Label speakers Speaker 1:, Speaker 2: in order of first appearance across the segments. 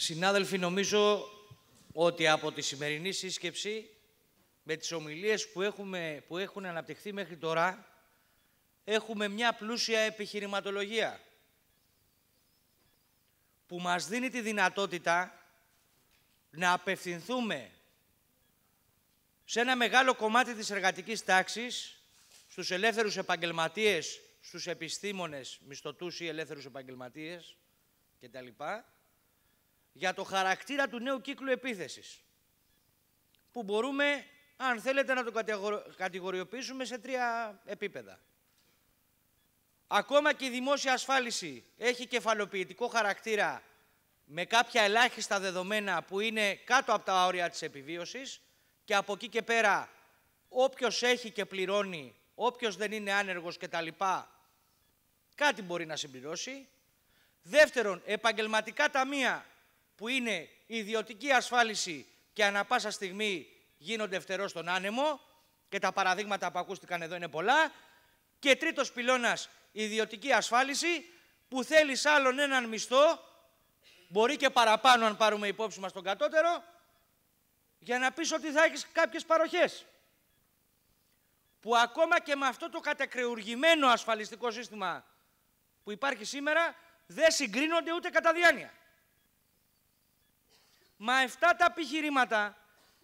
Speaker 1: Συνάδελφοι, νομίζω ότι από τη σημερινή σύσκεψη, με τις ομιλίες που, έχουμε, που έχουν αναπτυχθεί μέχρι τώρα, έχουμε μια πλούσια επιχειρηματολογία που μας δίνει τη δυνατότητα να απευθυνθούμε σε ένα μεγάλο κομμάτι της εργατικής τάξης, στους ελεύθερους επαγγελματίες, στους επιστήμονες, μισθωτούς ή ελεύθερους επαγγελματίες κτλ για το χαρακτήρα του νέου κύκλου επίθεσης που μπορούμε, αν θέλετε, να το κατηγοριοποιήσουμε σε τρία επίπεδα. Ακόμα και η δημόσια ασφάλιση έχει κεφαλοποιητικό χαρακτήρα με κάποια ελάχιστα δεδομένα που είναι κάτω από τα όρια της επιβίωσης και από εκεί και πέρα όποιος έχει και πληρώνει, όποιος δεν είναι άνεργος κτλ. κάτι μπορεί να συμπληρώσει. Δεύτερον, επαγγελματικά ταμεία που είναι ιδιωτική ασφάλιση και ανα πάσα στιγμή γίνονται φτερός στον άνεμο και τα παραδείγματα που ακούστηκαν εδώ είναι πολλά και τρίτος πυλώνας ιδιωτική ασφάλιση που θέλεις άλλον έναν μισθό μπορεί και παραπάνω αν πάρουμε υπόψη μας τον κατώτερο για να πεις ότι θα έχεις κάποιες παροχές που ακόμα και με αυτό το κατακρεουργημένο ασφαλιστικό σύστημα που υπάρχει σήμερα δεν συγκρίνονται ούτε κατά διάνοια. Μα αυτά τα επιχειρήματα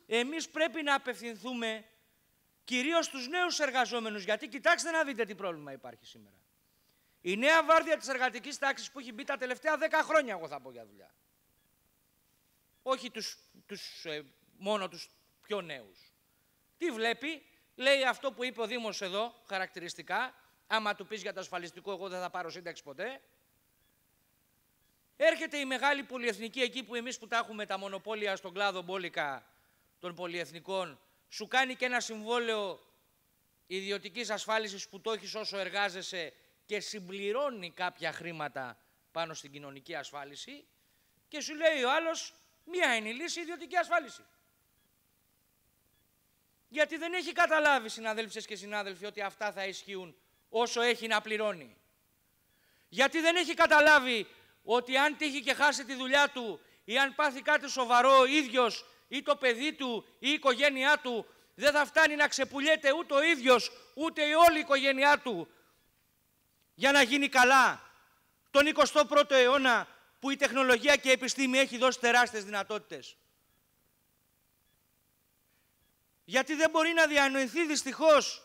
Speaker 1: εμείς πρέπει να απευθυνθούμε κυρίως στους νέους εργαζόμενους, γιατί κοιτάξτε να δείτε τι πρόβλημα υπάρχει σήμερα. Η νέα βάρδια της εργατικής τάξης που έχει μπει τα τελευταία 10 χρόνια, εγώ θα πω για δουλειά. Όχι τους, τους, ε, μόνο τους πιο νέους. Τι βλέπει, λέει αυτό που είπε ο Δήμος εδώ, χαρακτηριστικά, άμα του πεις για το ασφαλιστικό εγώ δεν θα πάρω σύνταξη ποτέ, έρχεται η μεγάλη πολυεθνική εκεί που εμείς που τα έχουμε τα μονοπόλια στον κλάδο μπόλικα των πολυεθνικών, σου κάνει και ένα συμβόλαιο ιδιωτικής ασφάλισης που το έχεις όσο εργάζεσαι και συμπληρώνει κάποια χρήματα πάνω στην κοινωνική ασφάλιση και σου λέει ο άλλος, μία είναι η λύση, ιδιωτική ασφάλιση. Γιατί δεν έχει καταλάβει, συναδέλφες και συνάδελφοι, ότι αυτά θα ισχύουν όσο έχει να πληρώνει. Γιατί δεν έχει καταλάβει ότι αν τύχει και χάσει τη δουλειά του ή αν πάθει κάτι σοβαρό ο ίδιος ή το παιδί του ή η οικογένειά του δεν θα φτάνει να ξεπουλιέται ούτε ο ίδιος ούτε η όλη η οικογένειά του για να γίνει καλά. Τον 21ο αιώνα που η τεχνολογία και η επιστήμη έχει δώσει τεράστιες δυνατότητες. Γιατί δεν μπορεί να διανοηθεί δυστυχώς,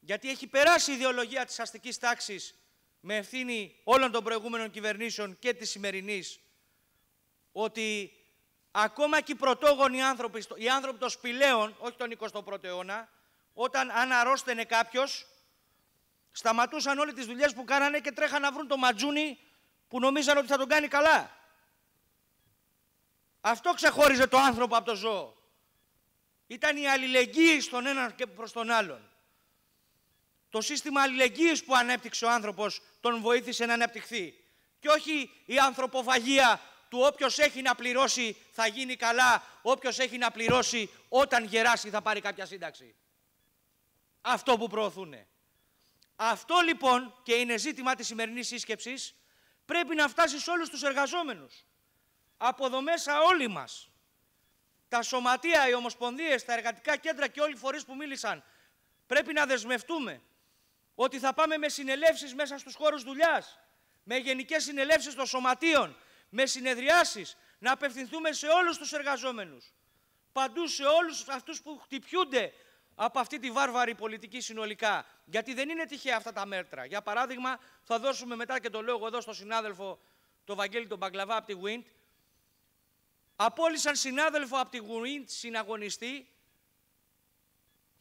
Speaker 1: γιατί έχει περάσει η ιδεολογία της αστικής τάξης με ευθύνη όλων των προηγούμενων κυβερνήσεων και της σημερινής, ότι ακόμα και οι πρωτόγονοι άνθρωποι, οι άνθρωποι των σπηλαίων, όχι τον 21ο αιώνα, όταν αν αρρώστενε κάποιος, σταματούσαν όλες τις δουλειές που κάνανε και τρέχαν να βρουν το ματζούνι που νομίζαν ότι θα τον κάνει καλά. Αυτό ξεχώριζε το άνθρωπο από το ζώο. Ήταν η αλληλεγγύη στον έναν και προς τον άλλον. Το σύστημα αλληλεγγύης που ανέπτυξε ο άνθρωπος τον βοήθησε να αναπτυχθεί. Και όχι η ανθρωποφαγία του όποιος έχει να πληρώσει θα γίνει καλά, όποιος έχει να πληρώσει όταν γεράσει θα πάρει κάποια σύνταξη. Αυτό που προωθούνε. Αυτό λοιπόν και είναι ζήτημα της σημερινής σύσκεψης πρέπει να φτάσει σε όλους τους εργαζόμενους. Από εδώ μέσα όλοι μας. Τα σωματεία, οι ομοσπονδίες, τα εργατικά κέντρα και όλοι οι φορείς που μίλησαν πρέπει να δεσμευτούμε ότι θα πάμε με συνελεύσεις μέσα στους χώρους δουλειάς, με γενικές συνελεύσεις των σωματείων, με συνεδριάσεις, να απευθυνθούμε σε όλους τους εργαζόμενους. Παντού σε όλους αυτούς που χτυπιούνται από αυτή τη βάρβαρη πολιτική συνολικά. Γιατί δεν είναι τυχαία αυτά τα μέτρα. Για παράδειγμα, θα δώσουμε μετά και το λόγο εδώ στον συνάδελφο τον Βαγγέλη τον Μπαγκλαβά από τη WIND. Απόλυσαν συνάδελφο από τη Γουίντ, συναγωνιστή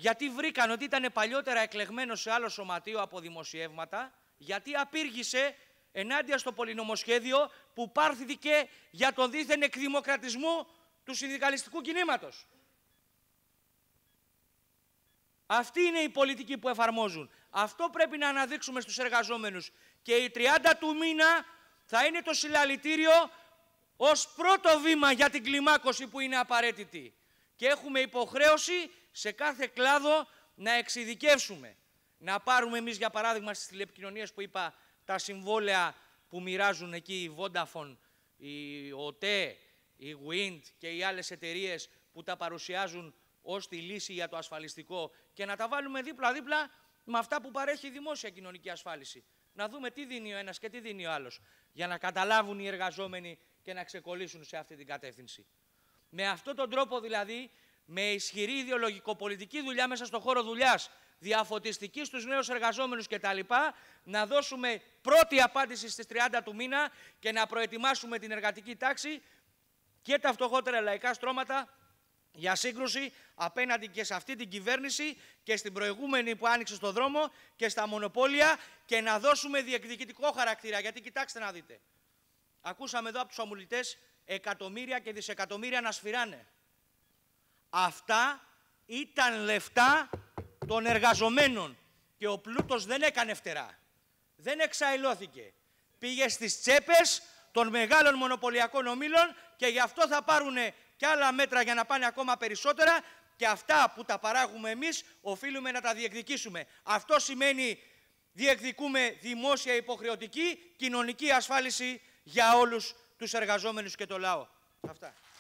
Speaker 1: γιατί βρήκαν ότι ήταν παλιότερα εκλεγμένο σε άλλο σωματείο από δημοσιεύματα, γιατί απήργησε ενάντια στο πολυνομοσχέδιο που πάρθηκε για τον δίθεν εκδημοκρατισμό του συνδικαλιστικού κινήματος. Αυτή είναι η πολιτική που εφαρμόζουν. Αυτό πρέπει να αναδείξουμε στους εργαζόμενους. Και η 30 του μήνα θα είναι το συλλαλητήριο ως πρώτο βήμα για την κλιμάκωση που είναι απαραίτητη. Και έχουμε υποχρέωση σε κάθε κλάδο να εξειδικεύσουμε. Να πάρουμε εμείς, για παράδειγμα, στις τηλεπικοινωνίες που είπα, τα συμβόλαια που μοιράζουν εκεί η Vodafone, η OTE, η Wind και οι άλλες εταιρείες που τα παρουσιάζουν ως τη λύση για το ασφαλιστικό και να τα βάλουμε δίπλα-δίπλα με αυτά που παρέχει η δημόσια κοινωνική ασφάλιση. Να δούμε τι δίνει ο ένας και τι δίνει ο άλλος, για να καταλάβουν οι εργαζόμενοι και να ξεκολλήσουν σε αυτή την κατεύθυνση. Με αυτόν τον τρόπο δηλαδή με ισχυρή ιδεολογικοπολιτική δουλειά μέσα στον χώρο δουλειάς, διαφωτιστική στους νέους εργαζόμενους κτλ. Να δώσουμε πρώτη απάντηση στις 30 του μήνα και να προετοιμάσουμε την εργατική τάξη και τα φτωχότερα λαϊκά στρώματα για σύγκρουση απέναντι και σε αυτή την κυβέρνηση και στην προηγούμενη που άνοιξε στον δρόμο και στα μονοπόλια και να δώσουμε διεκδικητικό χαρακτήρα. Γιατί κοιτάξτε να δείτε. Ακούσαμε εδώ από τους ομιλητές εκατομμύρια και δισεκατομμύρια να σφυράνε. Αυτά ήταν λεφτά των εργαζομένων και ο πλούτος δεν έκανε φτερά. Δεν εξαϊλώθηκε. Πήγε στις τσέπες των μεγάλων μονοπωλιακών ομίλων και γι' αυτό θα πάρουν και άλλα μέτρα για να πάνε ακόμα περισσότερα και αυτά που τα παράγουμε εμείς οφείλουμε να τα διεκδικήσουμε. Αυτό σημαίνει διεκδικούμε δημόσια υποχρεωτική κοινωνική ασφάλιση για όλους τους εργαζόμενους και το λαό. Αυτά.